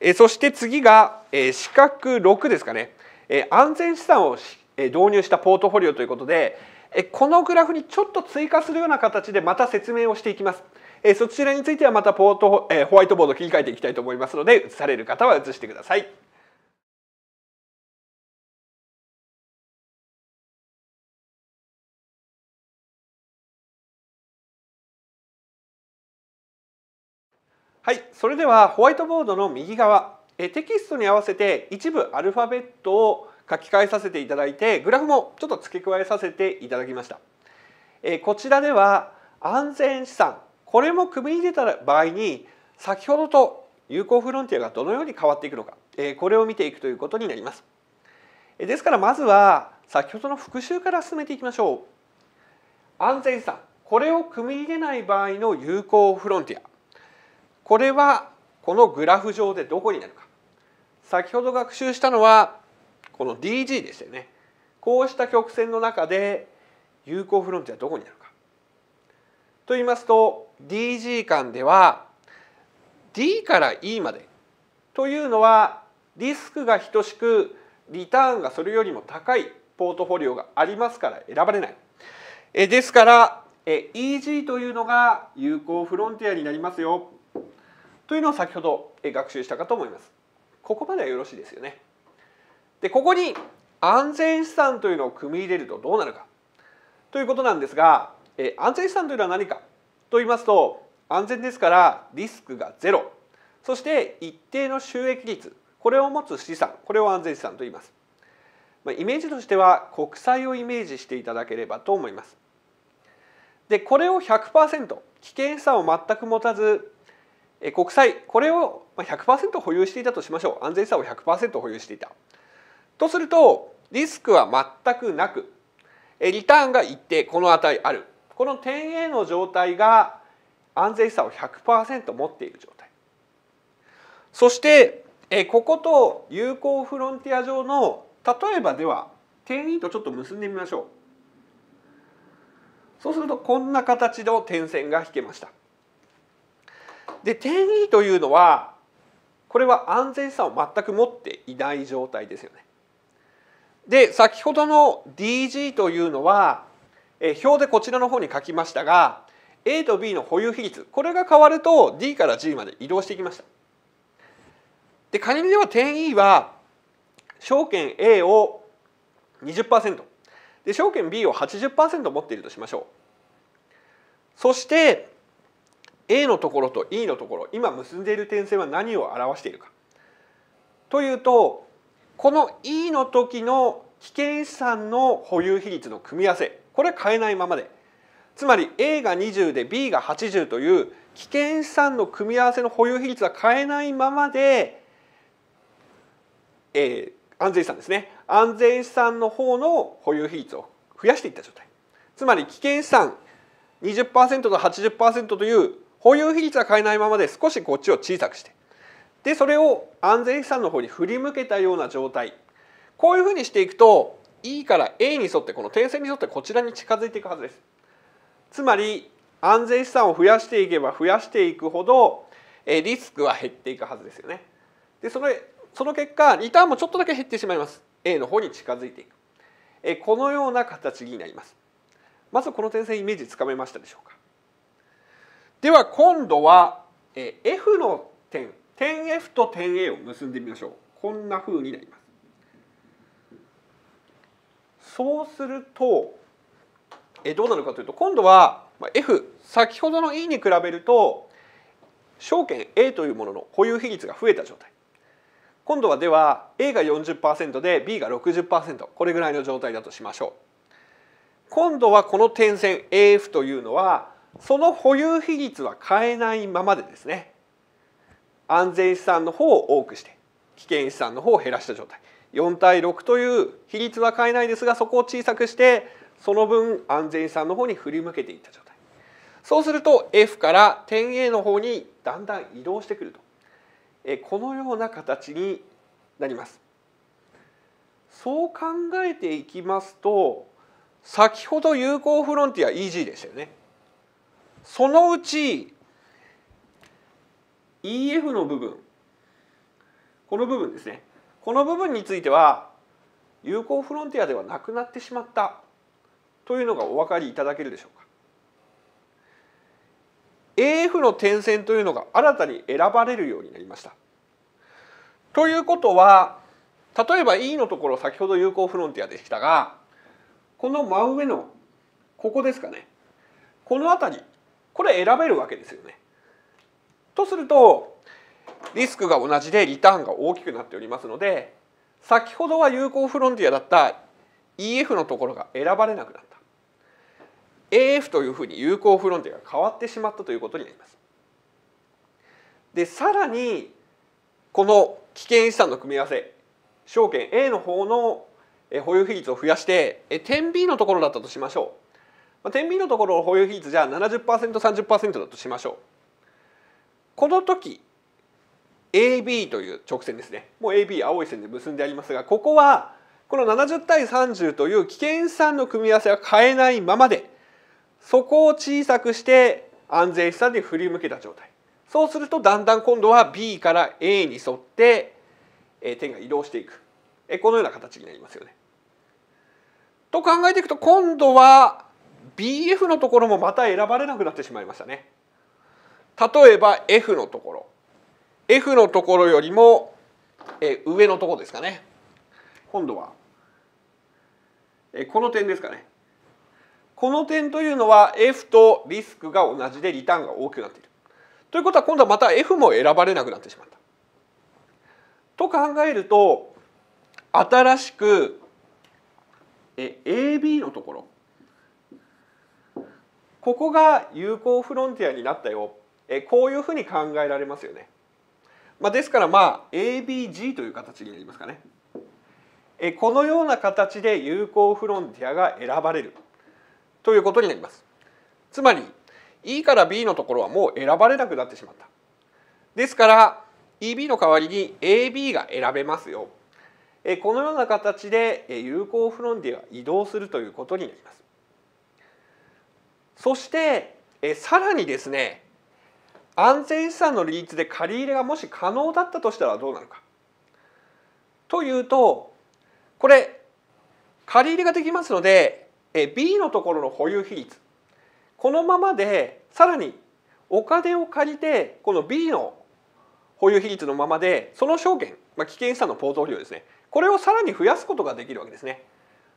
えそして次が、え資格6ですかね、え安全資産を、え導入したポートフォリオということで、えこのグラフにちょっと追加するような形でまた説明をしていきます。えそちらについてはまたポート、えホワイトボードを切り替えていきたいと思いますので、写される方は写してください。はい、それではホワイトボードの右側えテキストに合わせて一部アルファベットを書き換えさせていただいてグラフもちょっと付け加えさせていただきました。えこちらでは安全資産これも組み入れた場合に先ほどと有効フロンティアがどのように変わっていくのか、えこれを見ていくということになります。ですからまずは先ほどの復習から進めていきましょう。安全資産これを組み入れない場合の有効フロンティアこれはこのグラフ上でどこになるか先ほど学習したのはこの DG でしたよねこうした曲線の中で有効フロンティアどこになるかと言いますと DG 間では D から E までというのはリスクが等しくリターンがそれよりも高いポートフォリオがありますから選ばれない。えですからえ EG というのが有効フロンティアになりますよ。というのを先ほど学習したかと思います。ここまではよろしいですよね。でここに安全資産というのを組み入れるとどうなるかということなんですが安全資産というのは何かと言いますと安全ですからリスクがゼロそして一定の収益率これを持つ資産これを安全資産と言います。まイメージとしては国債をイメージしていただければと思います。でこれを100%危険資産を全く持たず国債これを100%保有していたとしましょう安全資産を100%保有していたとするとリスクは全くなくリターンが一定この値あるこの点 A の状態が安全資産を100%持っている状態そしてここと有効フロンティア上の例えばでは点 E とちょっと結んでみましょうそうするとこんな形の点線が引けましたで定義というのはこれは安全資産を全く持っていない状態ですよね。で先ほどの DG というのは表でこちらの方に書きましたが A と B の保有比率これが変わると D から G まで移動してきました。で仮にでは点 E は証券 A を20%で証券 B を80%持っているとしましょう。そして A のところと E のところ今結んでいる点線は何を表しているか。というとこの E の時の危険資産の保有比率の組み合わせこれは変えないままでつまり A が20で B が80という危険資産の組み合わせの保有比率は変えないままで、えー、安全資産ですね安全資産の方の保有比率を増やしていった状態つまり危険資産20%と80%という保有比率は変えないままで少しこっちを小さくしてでそれを安全資産の方に振り向けたような状態こういうふうにしていくと E から A に沿ってこの点線に沿ってこちらに近づいていくはずです。つまり安全資産を増やしていけば増やしていくほどリスクは減っていくはずですよね。でそれその結果リターンもちょっとだけ減ってしまいます。A の方に近づいていく。このような形になります。まずこの点線イメージつかめましたでしょうかでは今度は、え F の点点 F と点 A を結んでみましょうこんなふうになりますそうすると、えどうなるかというと今度は F 先ほどの E に比べると証券 A というものの保有比率が増えた状態今度はでは A が40%で B が60%これぐらいの状態だとしましょう今度はこの点線 AF というのはその保有比率は変えないままでですね安全資産の方を多くして危険資産の方を減らした状態4対6という比率は変えないですがそこを小さくしてその分安全資産の方に振り向けていった状態そうすると F から点 A の方にだんだん移動してくるとえこのような形になりますそう考えていきますと先ほど有効フロンティア EG でしたよねそのうち EF の部分この部分ですねこの部分については有効フロンティアではなくなってしまったというのがお分かりいただけるでしょうか AF の点線というのが新たに選ばれるようになりました。ということは例えば E のところ先ほど有効フロンティアでしたがこの真上のここですかねこの辺りこれ選べるわけですよね。とするとリスクが同じでリターンが大きくなっておりますので先ほどは有効フロンティアだった EF のところが選ばれなくなった AF というふうに有効フロンティアが変わってしまったということになります。でさらにこの危険資産の組み合わせ証券 A の方の保有比率を増やして点 B のところだったとしましょう。まあ、天秤のところを保有比率じゃあ 70%30% だとしましょうこの時 AB という直線ですねもう AB 青い線で結んでありますがここはこの70対30という危険資産の組み合わせは変えないままでそこを小さくして安全資産に振り向けた状態そうするとだんだん今度は B から A に沿って点が移動していくこのような形になりますよね。と考えていくと今度は BF のところもまた選ばれなくなってしまいましたね。例えば F のところ F のところよりも、え上のところですかね今度は、えこの点ですかねこの点というのは F とリスクが同じでリターンが大きくなっているということは今度はまた F も選ばれなくなってしまった。と考えると新しくえ AB のところここが有効フロンティアになったよえこういうふうに考えられますよね。まあ、ですからまあ ABG という形になりますかね。えこのような形で有効フロンティアが選ばれるということになります。つまり E から B のところはもう選ばれなくなってしまった。ですから EB の代わりに AB が選べますよ。えこのような形で有効フロンティアが移動するということになります。そしてえさらにですね安全資産の利率で借り入れがもし可能だったとしたらどうなのか。というとこれ借り入れができますのでえ B のところの保有比率このままでさらにお金を借りてこの B の保有比率のままでその証券、まあ、危険資産のポートフォリオですねこれをさらに増やすことができるわけですね。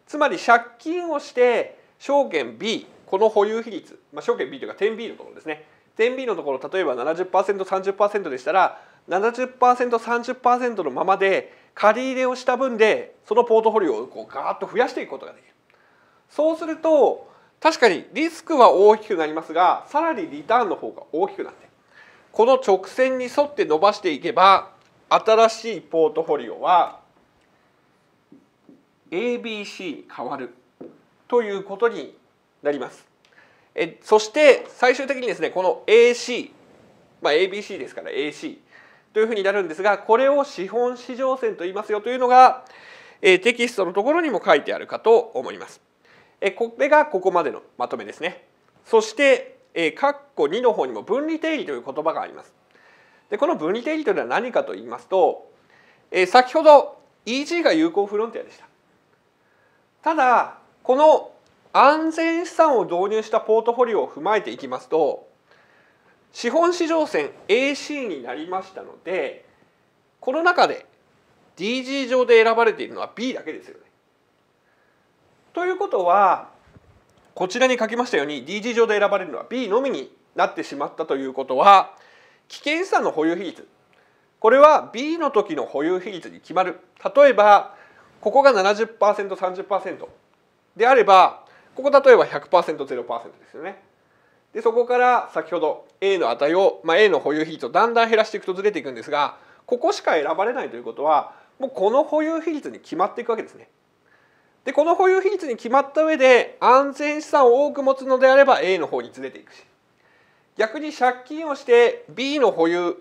つまり借金をして証券 B この保有比率、まあ、証券 B というか点 B のところですね点 B のところ例えば 70%30% でしたら 70%30% のままで借り入れをした分でそのポートフォリオをこうガーッと増やしていくことができるそうすると確かにリスクは大きくなりますがさらにリターンの方が大きくなってこの直線に沿って伸ばしていけば新しいポートフォリオは ABC に変わるということになりますえそして最終的にですねこの AC、まあ、ABC ですから AC というふうになるんですがこれを資本市場線と言いますよというのが、えテキストのところにも書いてあるかと思います。えこれがここまでのまとめですね。そして、えー、括弧2の方にも分離定理という言葉があります。でこの分離定理というのは何かと言いますと、え先ほど EG が有効フロンティアでした。ただこの安全資産を導入したポートフォリオを踏まえていきますと資本市場線 AC になりましたのでこの中で DG 上で選ばれているのは B だけですよね。ということはこちらに書きましたように DG 上で選ばれるのは B のみになってしまったということは危険資産の保有比率これは B の時の保有比率に決まる例えばここが 70%30% であればここ例えば 100%0% ですよね。でそこから先ほど A の値を、まあ、A の保有比率をだんだん減らしていくとずれていくんですがここしか選ばれないということはもうこの保有比率に決まっていくわけですね。でこの保有比率に決まった上で安全資産を多く持つのであれば A の方に連れていくし逆に借金をして B の保有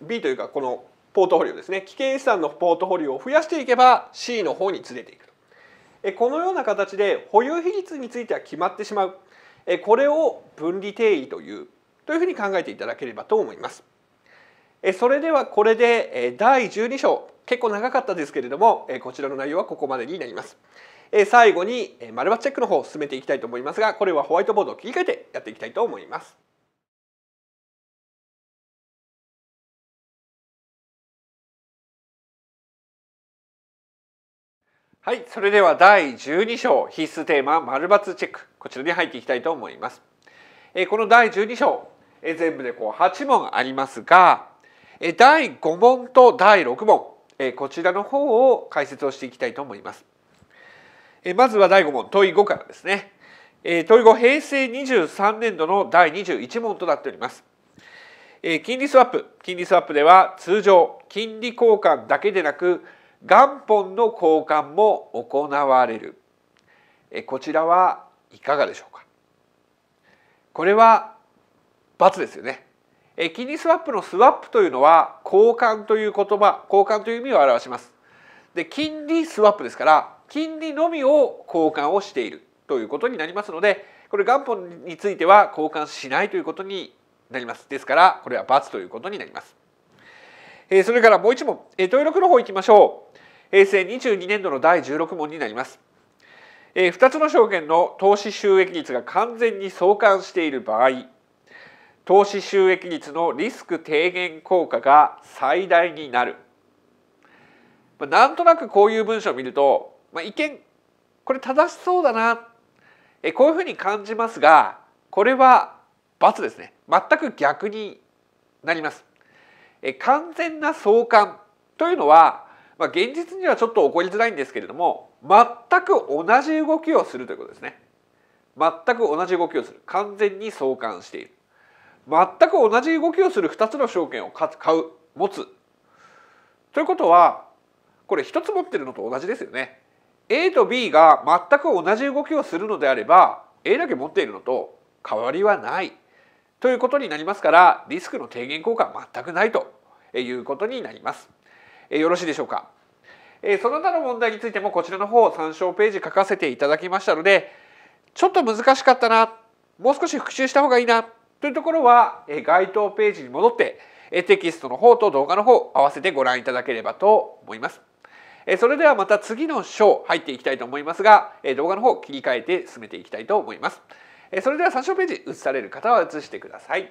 B というかこのポートフォリオですね危険資産のポートフォリオを増やしていけば C の方に連れていくとこのような形で保有比率については決まってしまうこれを分離定理というというふうに考えていただければと思います。それではこれで第12章結構長かったですけれどもこちらの内容はここまでになります。最後に丸抜チェックの方を進めていきたいと思いますがこれはホワイトボードを切り替えてやっていきたいと思います。はい、それでは第12章必須テーマ丸抜チェックこちらに入っていきたいと思います。えこの第12章え全部でこう8問ありますがえ第5問と第6問えこちらの方を解説をしていきたいと思います。えまずは第5問問い5からですね。え問い5平成23年度の第21問となっております。え金利スワップ金利スワップでは通常金利交換だけでなく元本の交換も行われるえこちらはいかがでしょうかこれは×ですよねえ。金利スワップのスワップというのは交換という言葉交換という意味を表しますで金利スワップですから金利のみを交換をしているということになりますのでこれ元本については交換しないということになりますですからこれは×ということになりますえそれからもう一問、えー、トイの方行きましょう。平成22年度の第16問になります。えー、2つの証券の投資収益率が完全に相関している場合投資収益率のリスク低減効果が最大になる、まあ、なんとなくこういう文章を見ると、まあ、一見これ正しそうだなえこういうふうに感じますがこれは×ですね全く逆になりますえ完全な相関というのはまあ、現実にはちょっと起こりづらいんですけれども全く同じ動きをするということですね全く同じ動きをする完全に相関している全く同じ動きをする2つの証券を買う持つということはこれ1つ持ってるのと同じですよね A と B が全く同じ動きをするのであれば A だけ持っているのと変わりはないということになりますからリスクの低減効果は全くないということになります。えよろしいでしょうか、えその他の問題についてもこちらの方参照ページ書かせていただきましたのでちょっと難しかったなもう少し復習した方がいいなというところは、え該当ページに戻ってテキストの方と動画の方合わせてご覧いただければと思います。それではまた次の章入っていきたいと思いますが動画の方切り替えて進めていきたいと思います。それでは参照ページ移される方は移してください。